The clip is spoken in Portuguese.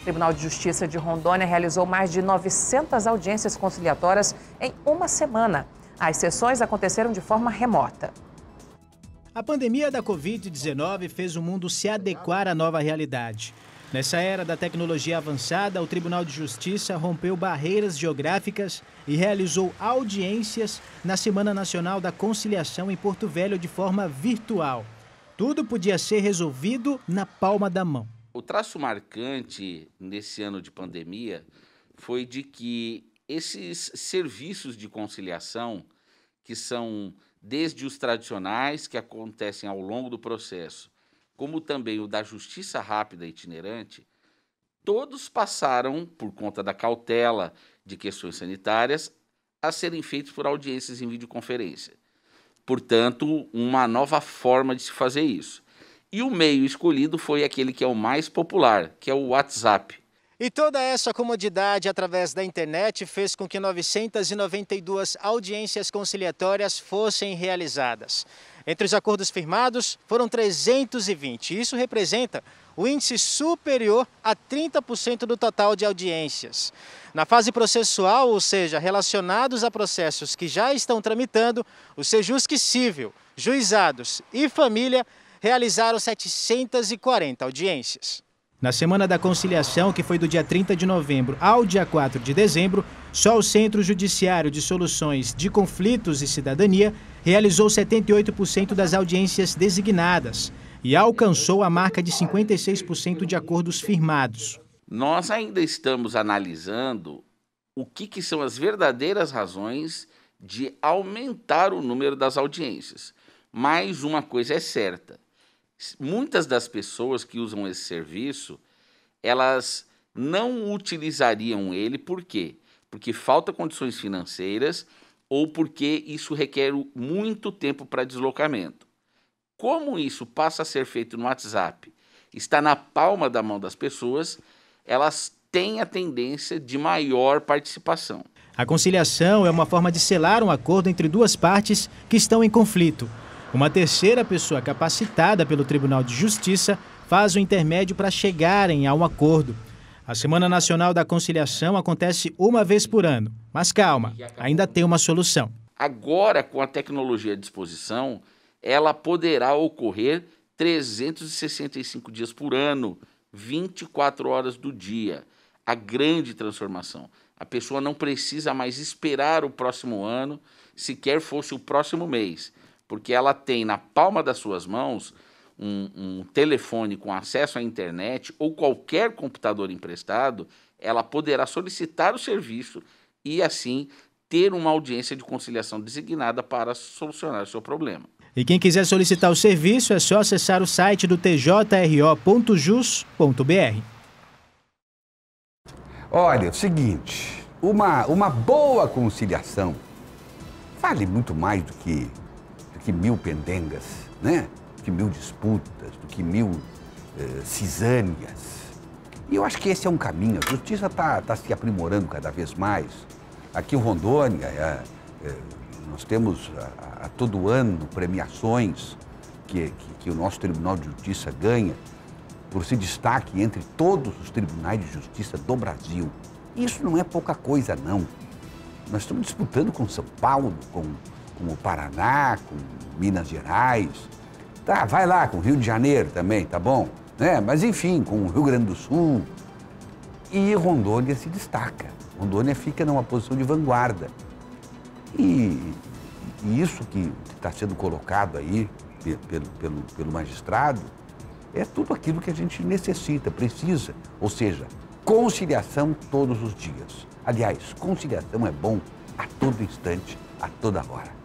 O Tribunal de Justiça de Rondônia realizou mais de 900 audiências conciliatórias em uma semana. As sessões aconteceram de forma remota. A pandemia da Covid-19 fez o mundo se adequar à nova realidade. Nessa era da tecnologia avançada, o Tribunal de Justiça rompeu barreiras geográficas e realizou audiências na Semana Nacional da Conciliação em Porto Velho de forma virtual. Tudo podia ser resolvido na palma da mão o traço marcante nesse ano de pandemia foi de que esses serviços de conciliação, que são desde os tradicionais que acontecem ao longo do processo, como também o da justiça rápida itinerante, todos passaram, por conta da cautela de questões sanitárias, a serem feitos por audiências em videoconferência. Portanto, uma nova forma de se fazer isso. E o meio escolhido foi aquele que é o mais popular, que é o WhatsApp. E toda essa comodidade através da internet fez com que 992 audiências conciliatórias fossem realizadas. Entre os acordos firmados, foram 320. Isso representa o índice superior a 30% do total de audiências. Na fase processual, ou seja, relacionados a processos que já estão tramitando, o Sejusque Civil, Juizados e Família realizaram 740 audiências. Na semana da conciliação, que foi do dia 30 de novembro ao dia 4 de dezembro, só o Centro Judiciário de Soluções de Conflitos e Cidadania realizou 78% das audiências designadas e alcançou a marca de 56% de acordos firmados. Nós ainda estamos analisando o que, que são as verdadeiras razões de aumentar o número das audiências. Mas uma coisa é certa: muitas das pessoas que usam esse serviço, elas não utilizariam ele por quê? Porque falta condições financeiras ou porque isso requer muito tempo para deslocamento. Como isso passa a ser feito no WhatsApp, está na palma da mão das pessoas, elas têm a tendência de maior participação. A conciliação é uma forma de selar um acordo entre duas partes que estão em conflito. Uma terceira pessoa capacitada pelo Tribunal de Justiça faz o intermédio para chegarem a um acordo. A Semana Nacional da Conciliação acontece uma vez por ano. Mas calma, ainda tem uma solução. Agora, com a tecnologia à disposição, ela poderá ocorrer 365 dias por ano, 24 horas do dia. A grande transformação. A pessoa não precisa mais esperar o próximo ano, sequer fosse o próximo mês porque ela tem na palma das suas mãos um, um, telefone com acesso à internet ou qualquer computador emprestado, ela poderá solicitar o serviço e assim ter uma audiência de conciliação designada para solucionar o seu problema. E quem quiser solicitar o serviço é só acessar o site do tjro.jus.br. Olha, é o seguinte, uma, uma boa conciliação vale muito mais do que que mil pendengas, né? do que mil disputas, do que mil eh, cisâneas. E eu acho que esse é um caminho. A justiça está tá se aprimorando cada vez mais. Aqui em Rondônia, é, é, nós temos a, a, todo ano premiações que, que, que o nosso Tribunal de Justiça ganha por se destaque entre todos os tribunais de justiça do Brasil. Isso não é pouca coisa, não. Nós estamos disputando com São Paulo, com com o Paraná, com Minas Gerais. Tá, vai lá com o Rio de Janeiro também, tá bom? Né? Mas enfim, com o Rio Grande do Sul. E Rondônia se destaca. Rondônia fica numa posição de vanguarda. E, e isso que está sendo colocado aí pelo, pelo, pelo magistrado é tudo aquilo que a gente necessita, precisa. Ou seja, conciliação todos os dias. Aliás, conciliação é bom a todo instante, a toda hora.